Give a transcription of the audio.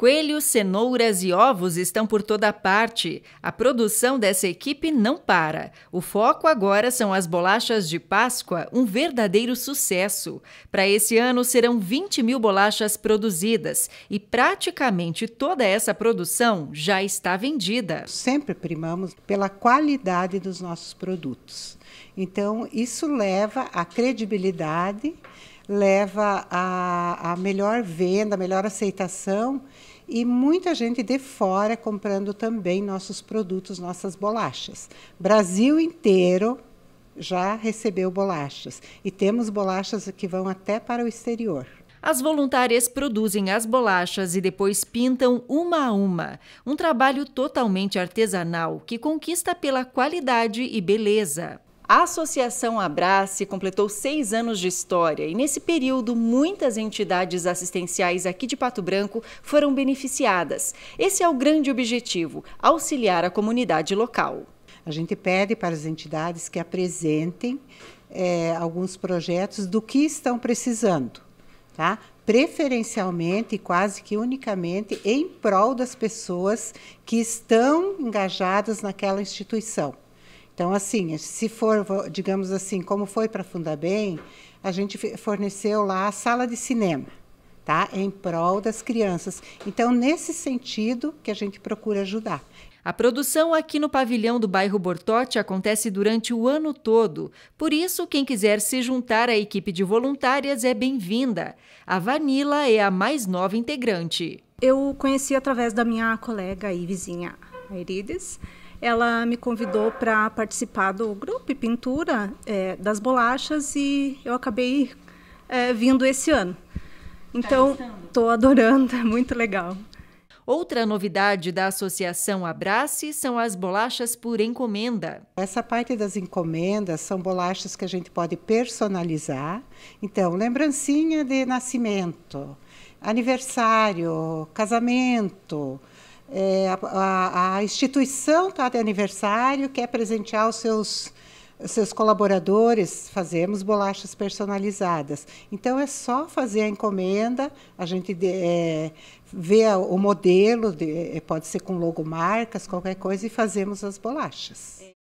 Coelhos, cenouras e ovos estão por toda parte. A produção dessa equipe não para. O foco agora são as bolachas de Páscoa, um verdadeiro sucesso. Para esse ano serão 20 mil bolachas produzidas e praticamente toda essa produção já está vendida. Sempre primamos pela qualidade dos nossos produtos. Então, isso leva à credibilidade leva a, a melhor venda, a melhor aceitação e muita gente de fora comprando também nossos produtos, nossas bolachas. Brasil inteiro já recebeu bolachas e temos bolachas que vão até para o exterior. As voluntárias produzem as bolachas e depois pintam uma a uma. Um trabalho totalmente artesanal que conquista pela qualidade e beleza. A Associação Abrace completou seis anos de história e, nesse período, muitas entidades assistenciais aqui de Pato Branco foram beneficiadas. Esse é o grande objetivo: auxiliar a comunidade local. A gente pede para as entidades que apresentem é, alguns projetos do que estão precisando, tá? preferencialmente e quase que unicamente em prol das pessoas que estão engajadas naquela instituição. Então, assim, se for, digamos assim, como foi para Fundabem, a gente forneceu lá a sala de cinema, tá? Em prol das crianças. Então, nesse sentido que a gente procura ajudar. A produção aqui no pavilhão do bairro Bortote acontece durante o ano todo. Por isso, quem quiser se juntar à equipe de voluntárias é bem-vinda. A Vanila é a mais nova integrante. Eu conheci através da minha colega e vizinha, a Irides ela me convidou para participar do grupo pintura é, das bolachas e eu acabei é, vindo esse ano. Então, estou tá adorando, é muito legal. Outra novidade da Associação Abrace são as bolachas por encomenda. Essa parte das encomendas são bolachas que a gente pode personalizar. Então, lembrancinha de nascimento, aniversário, casamento, é, a, a, instituição está de aniversário, quer presentear os seus, seus colaboradores, fazemos bolachas personalizadas. Então, é só fazer a encomenda, a gente é, vê o modelo, de, é, pode ser com logomarcas, qualquer coisa, e fazemos as bolachas.